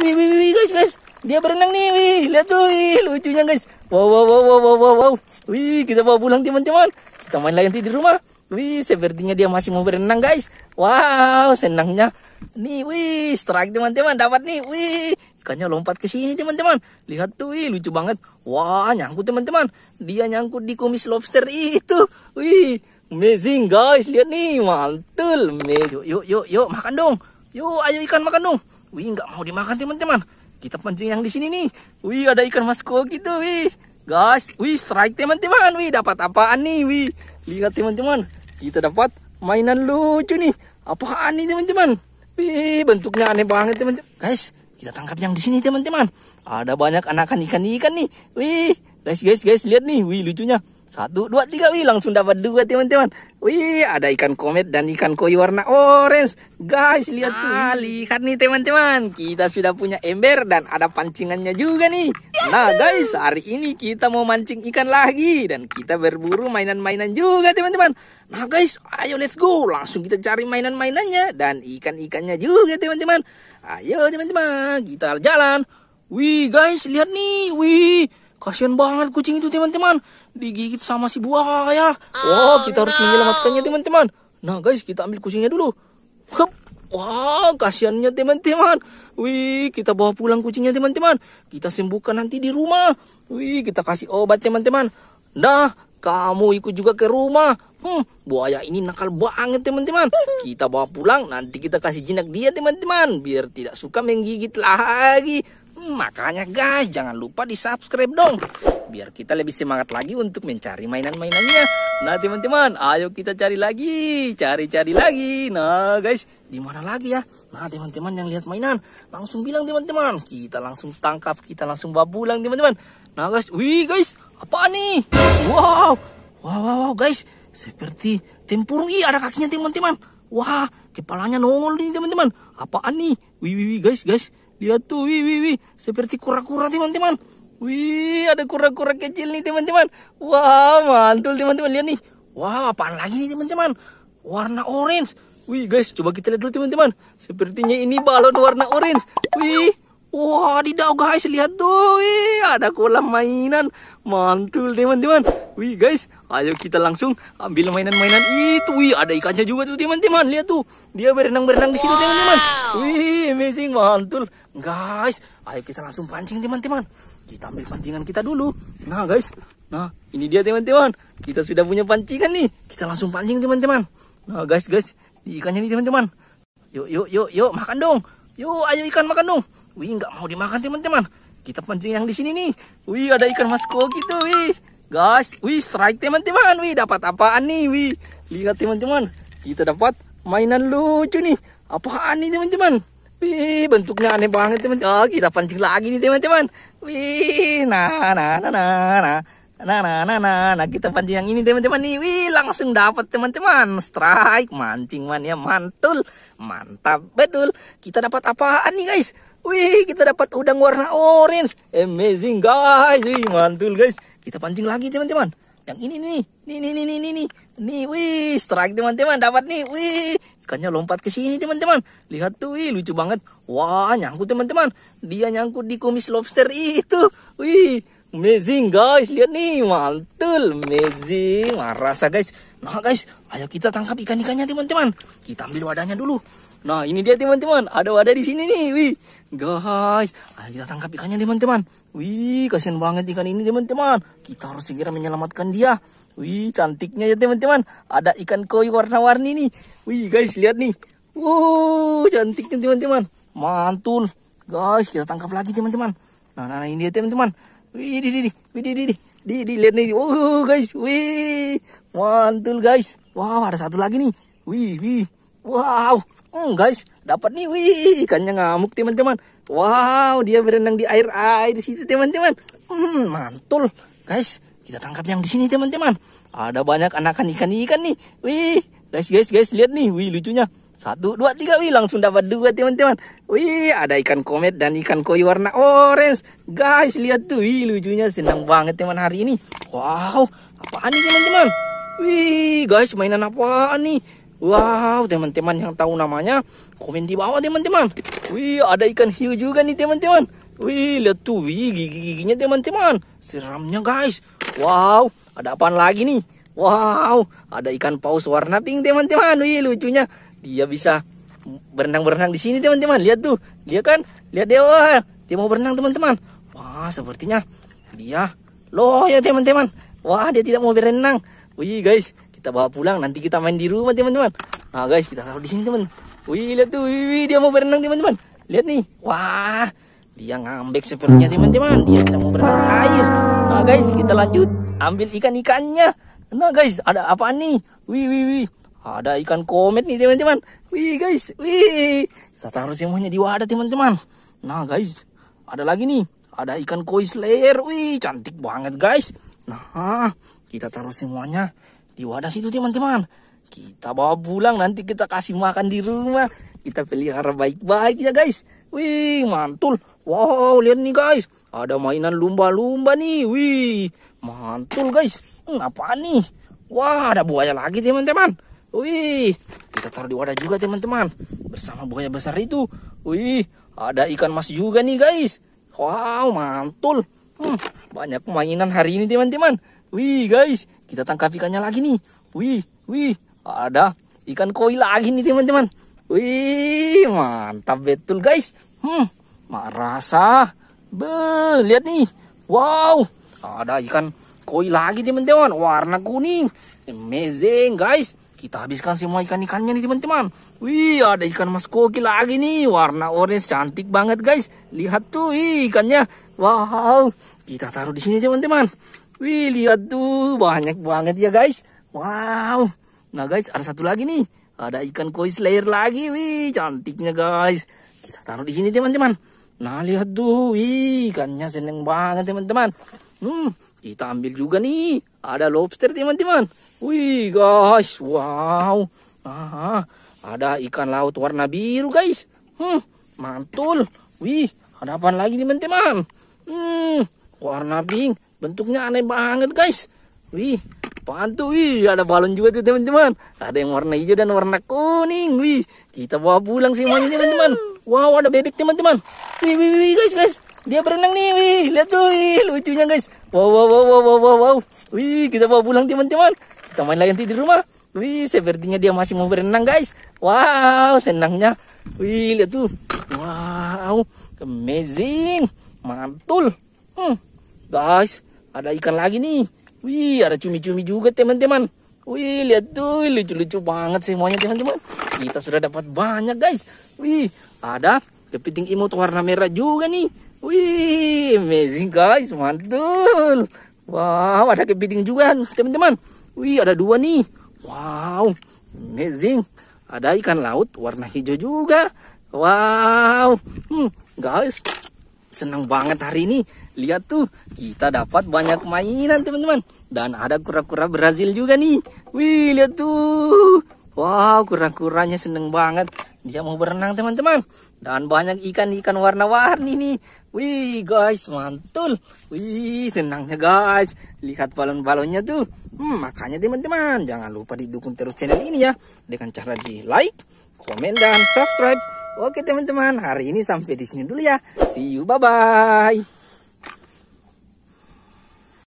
Wih, wih, wih, guys, guys. Dia berenang nih, wih. Lihat tuh, wih. Lucunya, guys. Wow, wow, wow, wow, wow, wow, wow. Wih, kita bawa pulang, teman-teman. Kita main lagi nanti di rumah. Wih, sepertinya dia masih mau berenang, guys. Wow, senangnya. Nih, wih, strike, teman-teman. Dapat nih, wih. Ikannya lompat ke sini, teman-teman. Lihat tuh, wih, lucu banget. Wah, nyangkut, teman-teman. Dia nyangkut di kumis lobster itu. Wih, amazing, guys. Lihat nih, mantul. Yuk, yuk, yuk, yuk, makan dong. Yuk, ayo ikan makan dong. Wih, nggak mau dimakan teman-teman. Kita pancing yang di sini nih. Wih, ada ikan mas koki tuh, wih. Guys, wih strike teman-teman. Wih, dapat apaan nih, wih. Lihat teman-teman, kita dapat mainan lucu nih. Apaan nih teman-teman? Wih, bentuknya aneh banget teman-teman. Guys, kita tangkap yang di sini teman-teman. Ada banyak anakan ikan-ikan nih. Wih, guys, guys, guys, lihat nih. Wih, lucunya. Satu, dua, tiga. Wih, langsung dapat dua, teman-teman. Wih, ada ikan komet dan ikan koi warna orange. Guys, lihat nah, tuh. Ah, lihat nih, teman-teman. Kita sudah punya ember dan ada pancingannya juga nih. Nah, guys, hari ini kita mau mancing ikan lagi. Dan kita berburu mainan-mainan juga, teman-teman. Nah, guys, ayo let's go. Langsung kita cari mainan-mainannya dan ikan-ikannya juga, teman-teman. Ayo, teman-teman. Kita jalan. Wih, guys, lihat nih. Wih, kasihan banget kucing itu, teman-teman digigit sama si buaya. Oh, Wah, kita harus menyelamatkannya teman-teman. Nah guys, kita ambil kucingnya dulu. Hup. Wah, kasihannya teman-teman. Wih, kita bawa pulang kucingnya teman-teman. Kita sembuhkan nanti di rumah. Wih, kita kasih obat teman-teman. Nah, kamu ikut juga ke rumah. Hmm, buaya ini nakal banget teman-teman. Kita bawa pulang, nanti kita kasih jinak dia teman-teman. Biar tidak suka menggigit lagi. Hmm, makanya guys, jangan lupa di subscribe dong biar kita lebih semangat lagi untuk mencari mainan-mainannya. Nah, teman-teman, ayo kita cari lagi, cari-cari lagi. Nah, guys, di mana lagi ya? Nah, teman-teman yang lihat mainan, langsung bilang teman-teman. Kita langsung tangkap, kita langsung bawa pulang, teman-teman. Nah, guys, wih, guys, apa nih? Wow, wow, wow, wow guys, seperti tempurung. Ih, ada kakinya, teman-teman. Wah, kepalanya nongol nih, teman-teman. Apaan nih? Wih, wih, wih, guys, guys. Lihat tuh, wih, wih, wih. Seperti kura-kura, teman-teman. Wih, ada kura-kura kecil nih teman-teman. Wah, mantul teman-teman. Lihat nih. Wah, apaan lagi nih teman-teman? Warna orange. Wih guys, coba kita lihat dulu teman-teman. Sepertinya ini balon warna orange. Wih, wah didau guys, lihat tuh. Wih, ada kolam mainan. Mantul teman-teman. Wih guys, ayo kita langsung ambil mainan-mainan itu. Wih, ada ikannya juga tuh teman-teman. Lihat tuh, dia berenang-berenang di situ teman-teman. Wih, amazing, mantul. Guys, ayo kita langsung pancing teman-teman kita ambil pancingan kita dulu. Nah guys, nah ini dia teman-teman. Kita sudah punya pancingan nih. Kita langsung pancing teman-teman. Nah guys guys, ini ikannya nih teman-teman. Yuk yuk yuk yuk makan dong. Yuk ayo ikan makan dong. Wih nggak mau dimakan teman-teman. Kita pancing yang di sini nih. Wih ada ikan mas koki tuh. Wih guys, wih strike teman-teman. Wih dapat apaan nih? Wih lihat teman-teman. Kita dapat mainan lucu nih. Apaan nih teman-teman? Wih bentuknya aneh banget teman-teman. Oh, kita pancing lagi nih teman-teman. Wih, nah, nah, nah, nah, nah. Nah, nah, nah, nah, nah, nah kita pancing yang ini teman-teman nih, wih langsung dapat teman-teman, strike, mancing man ya mantul, mantap betul. Kita dapat apaan nih guys? Wih kita dapat udang warna orange, amazing guys, wih mantul guys. Kita pancing lagi teman-teman. Yang ini nih, nih, nih, nih, nih, nih, nih, wih strike teman-teman dapat nih, wih Ikannya lompat ke sini teman-teman. Lihat tuh, wih, lucu banget. Wah, nyangkut teman-teman. Dia nyangkut di kumis lobster itu. Wih, amazing guys. Lihat nih, mantul. Amazing. Marasa guys. Nah guys, ayo kita tangkap ikan-ikannya teman-teman. Kita ambil wadahnya dulu. Nah, ini dia teman-teman. Ada wadah di sini nih. Wih, guys. Ayo kita tangkap ikannya teman-teman. Wih, kasihan banget ikan ini teman-teman. Kita harus segera menyelamatkan dia. Wih, cantiknya ya teman-teman. Ada ikan koi warna-warni nih. Wih, guys, lihat nih. Wow, cantiknya teman-teman. Mantul. Guys, kita tangkap lagi teman-teman. Nah, nah, nah, ini ya teman-teman. Wih, di, di, di, Wih, di, di, di, di, lihat nih. Wow, guys, wih. Mantul, guys. Wow, ada satu lagi nih. Wih, wih. Wow. Hmm, guys, dapat nih. Wih, ikannya ngamuk teman-teman. Wow, dia berenang di air air di situ teman-teman. Hmm, mantul. Guys, kita tangkap yang di sini teman-teman. Ada banyak anakan ikan-ikan nih. Wih, guys guys guys lihat nih, wih lucunya. Satu, dua, tiga, wih langsung dapat dua teman-teman. Wih ada ikan komet dan ikan koi warna orange. Guys lihat tuh, wih lucunya senang banget teman hari ini. Wow, apaan nih teman-teman? Wih guys mainan apaan nih? Wow teman-teman yang tahu namanya komen di bawah teman-teman. Wih ada ikan hiu juga nih teman-teman. Wih lihat tuh, wih gigi-giginya teman-teman. Seramnya guys. Wow, ada apaan lagi nih? Wow, ada ikan paus warna pink teman-teman. Wih, lucunya dia bisa berenang-berenang di sini teman-teman. Lihat tuh, dia kan, lihat dia, wah, dia mau berenang teman-teman. Wah, sepertinya dia loh ya teman-teman. Wah, dia tidak mau berenang. Wih guys, kita bawa pulang nanti kita main di rumah teman-teman. Nah guys, kita taruh di sini teman. Wih, lihat tuh, wih, dia mau berenang teman-teman. Lihat nih, wah, dia ngambek sepertinya teman-teman. Dia tidak mau berenang air. Nah guys, kita lanjut ambil ikan-ikannya. Nah guys, ada apa nih? Wih, wih, wih. Ada ikan komet nih teman-teman. Wih guys, wih. Kita taruh semuanya di wadah teman-teman. Nah guys, ada lagi nih. Ada ikan koi slayer. Wih, cantik banget guys. Nah, kita taruh semuanya di wadah situ teman-teman. Kita bawa pulang nanti kita kasih makan di rumah. Kita pelihara baik-baik ya guys. Wih, mantul. Wow, lihat nih guys. Ada mainan lumba-lumba nih. Wih, mantul guys. Hmm, nih? Wah, ada buaya lagi teman-teman. Wih, kita taruh di wadah juga teman-teman. Bersama buaya besar itu. Wih, ada ikan mas juga nih guys. Wow, mantul. Hmm, banyak mainan hari ini teman-teman. Wih guys, kita tangkap ikannya lagi nih. Wih, wih, ada ikan koi lagi nih teman-teman. Wih, mantap betul guys. Hmm, merasa Be, lihat nih. Wow, ada ikan koi lagi teman-teman. Warna kuning. Amazing guys. Kita habiskan semua ikan-ikannya nih teman-teman. Wih, ada ikan mas koki lagi nih. Warna orange cantik banget guys. Lihat tuh wih, ikannya. Wow, kita taruh di sini teman-teman. Wih, lihat tuh. Banyak banget ya guys. Wow. Nah guys, ada satu lagi nih. Ada ikan koi slayer lagi. Wih, cantiknya guys. Kita taruh di sini teman-teman. Nah, lihat tuh. Wih, ikannya seneng banget, teman-teman. Hmm, kita ambil juga nih. Ada lobster, teman-teman. Wih, guys. Wow. Aha, ada ikan laut warna biru, guys. Hmm, mantul. Wih, ada apa lagi, teman-teman? Hmm, warna pink. Bentuknya aneh banget, guys. Wih, pantu. Wih, ada balon juga tuh, teman-teman. Ada yang warna hijau dan warna kuning. Wih, kita bawa pulang semuanya, teman-teman. Wow, ada bebek teman-teman. Wih, wih, wih, guys, guys. Dia berenang nih, wih. Lihat tuh, wih. lucunya guys. Wow, wow, wow, wow, wow, wow, wow. Wih, kita bawa pulang teman-teman. Kita main lagi nanti di rumah. Wih, sepertinya dia masih mau berenang guys. Wow, senangnya. Wih, lihat tuh. Wow, amazing. Mantul. Hmm. Guys, ada ikan lagi nih. Wih, ada cumi-cumi juga teman-teman. Wih, lihat tuh, lucu-lucu banget sih monyet teman-teman. Kita sudah dapat banyak, guys. Wih, ada kepiting imut warna merah juga nih. Wih, amazing, guys. Mantul. Wow, ada kepiting juga, teman-teman. Wih, ada dua nih. Wow, amazing. Ada ikan laut warna hijau juga. Wow. Hmm, guys, senang banget hari ini. Lihat tuh, kita dapat banyak mainan teman-teman. Dan ada kura-kura Brazil juga nih. Wih, lihat tuh. Wow, kura-kuranya seneng banget. Dia mau berenang teman-teman. Dan banyak ikan-ikan warna-warni nih. Wih guys, mantul. Wih, senangnya guys. Lihat balon-balonnya tuh. Hmm, makanya teman-teman, jangan lupa didukung terus channel ini ya. Dengan cara di like, komen, dan subscribe. Oke teman-teman, hari ini sampai di sini dulu ya. See you, bye-bye.